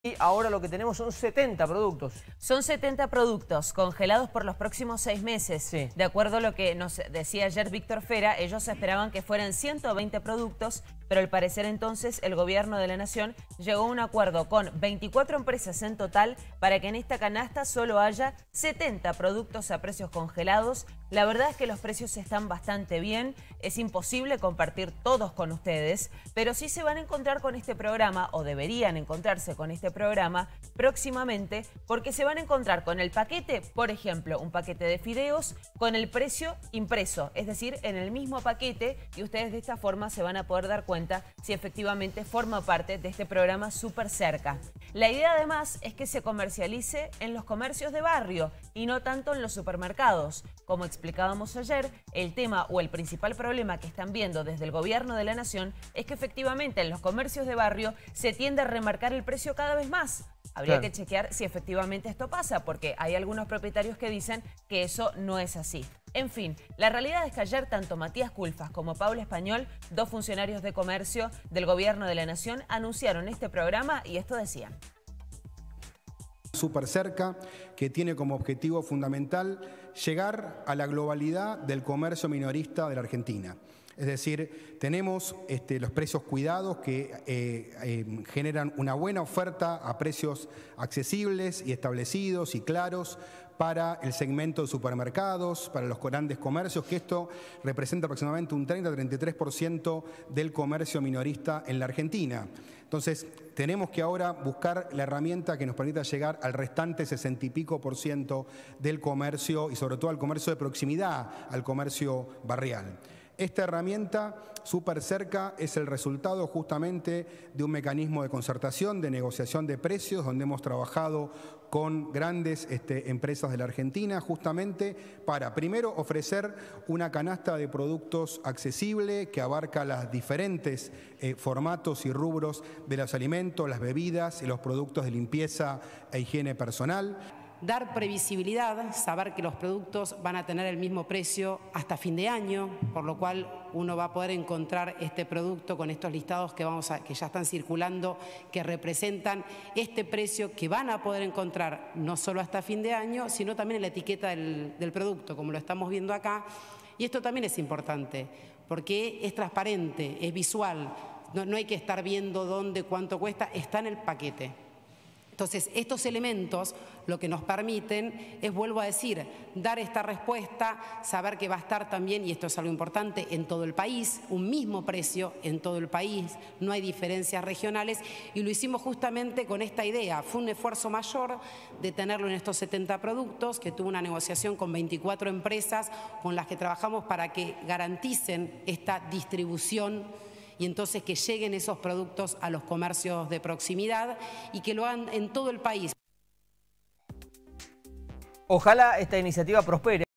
Y ahora lo que tenemos son 70 productos. Son 70 productos congelados por los próximos seis meses. Sí. De acuerdo a lo que nos decía ayer Víctor Fera, ellos esperaban que fueran 120 productos pero al parecer entonces el gobierno de la nación llegó a un acuerdo con 24 empresas en total para que en esta canasta solo haya 70 productos a precios congelados. La verdad es que los precios están bastante bien, es imposible compartir todos con ustedes, pero sí se van a encontrar con este programa o deberían encontrarse con este programa próximamente porque se van a encontrar con el paquete, por ejemplo, un paquete de fideos con el precio impreso, es decir, en el mismo paquete y ustedes de esta forma se van a poder dar cuenta si efectivamente forma parte de este programa Super Cerca. La idea además es que se comercialice en los comercios de barrio y no tanto en los supermercados. Como explicábamos ayer, el tema o el principal problema que están viendo desde el gobierno de la nación es que efectivamente en los comercios de barrio se tiende a remarcar el precio cada vez más. Habría que chequear si efectivamente esto pasa, porque hay algunos propietarios que dicen que eso no es así. En fin, la realidad es que ayer tanto Matías Culfas como Pablo Español, dos funcionarios de comercio del Gobierno de la Nación, anunciaron este programa y esto decían súper cerca, que tiene como objetivo fundamental llegar a la globalidad del comercio minorista de la Argentina. Es decir, tenemos este, los precios cuidados que eh, eh, generan una buena oferta a precios accesibles y establecidos y claros para el segmento de supermercados, para los grandes comercios, que esto representa aproximadamente un 30-33% del comercio minorista en la Argentina. Entonces, tenemos que ahora buscar la herramienta que nos permita llegar al restante 60 y pico por ciento del comercio y sobre todo al comercio de proximidad, al comercio barrial. Esta herramienta súper cerca es el resultado justamente de un mecanismo de concertación, de negociación de precios, donde hemos trabajado con grandes este, empresas de la Argentina, justamente para, primero, ofrecer una canasta de productos accesible que abarca los diferentes eh, formatos y rubros de los alimentos, las bebidas y los productos de limpieza e higiene personal dar previsibilidad, saber que los productos van a tener el mismo precio hasta fin de año, por lo cual uno va a poder encontrar este producto con estos listados que, vamos a, que ya están circulando, que representan este precio que van a poder encontrar no solo hasta fin de año, sino también en la etiqueta del, producto, como lo estamos viendo acá. Y esto también es importante, porque es transparente, es visual, no hay que estar viendo dónde, cuánto cuesta, está en el paquete. Entonces, estos elementos lo que nos permiten es, vuelvo a decir, dar esta respuesta, saber que va a estar también, y esto es algo importante, en todo el país, un mismo precio en todo el país, no hay diferencias regionales, y lo hicimos justamente con esta idea. Fue un esfuerzo mayor de tenerlo en estos 70 productos, que tuvo una negociación con 24 empresas con las que trabajamos para que garanticen esta distribución y entonces que lleguen esos productos a los comercios de proximidad y que lo hagan en todo el país. Ojalá esta iniciativa prospere.